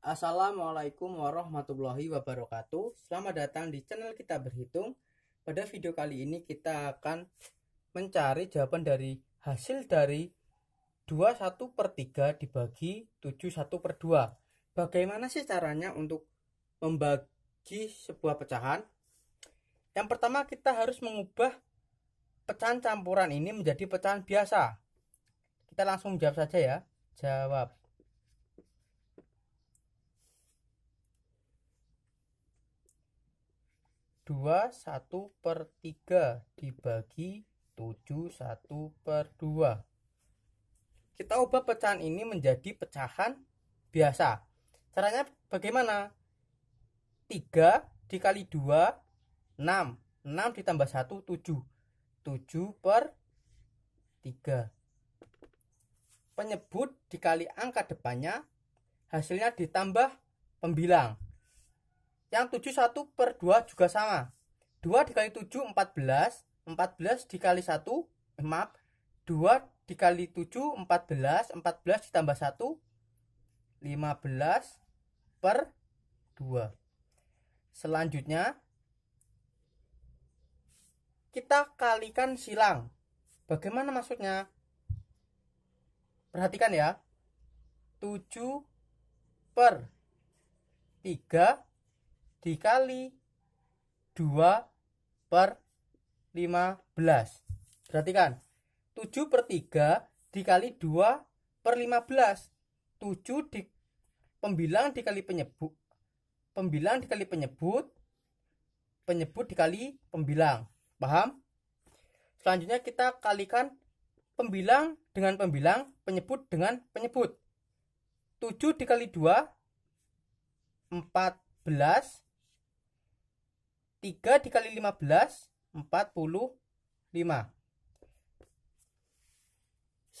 Assalamualaikum warahmatullahi wabarakatuh Selamat datang di channel kita berhitung Pada video kali ini kita akan mencari jawaban dari hasil dari 21 per 3 dibagi 71 per 2 Bagaimana sih caranya untuk membagi sebuah pecahan? Yang pertama kita harus mengubah pecahan campuran ini menjadi pecahan biasa Kita langsung jawab saja ya Jawab 2 1 per 3 dibagi 7 1 per 2. Kita ubah pecahan ini menjadi pecahan biasa. Caranya bagaimana? 3 dikali 2 6. 6 ditambah 1 7. 7 per 3. Penyebut dikali angka depannya hasilnya ditambah pembilang. Yang 7 1 per 2 juga sama. 2 dikali 7 14, 14 dikali 1, eh, maaf, 2 dikali 7 14, 14 ditambah 1 15 per 2. Selanjutnya kita kalikan silang. Bagaimana maksudnya? Perhatikan ya. 7 per 3 dikali 2 per 15 perhatikan 7 per 3 dikali 2 per 15 7 di pembilang dikali penyebut pembilang dikali penyebut penyebut dikali pembilang paham selanjutnya kita kalikan pembilang dengan pembilang penyebut dengan penyebut 7 dikali 2 14 3 dikali 15 45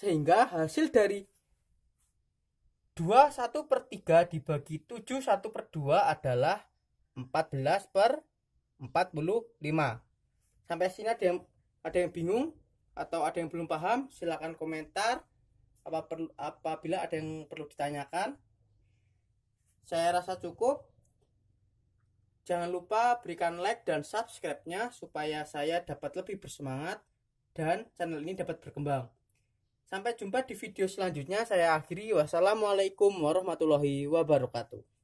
sehingga hasil dari 2 1 per 3 dibagi 7 1 per 2 adalah 14 per 45 sampai sini ada yang, ada yang bingung atau ada yang belum paham silahkan komentar apa perlu apabila ada yang perlu ditanyakan saya rasa cukup Jangan lupa berikan like dan subscribe-nya supaya saya dapat lebih bersemangat dan channel ini dapat berkembang. Sampai jumpa di video selanjutnya. Saya akhiri. Wassalamualaikum warahmatullahi wabarakatuh.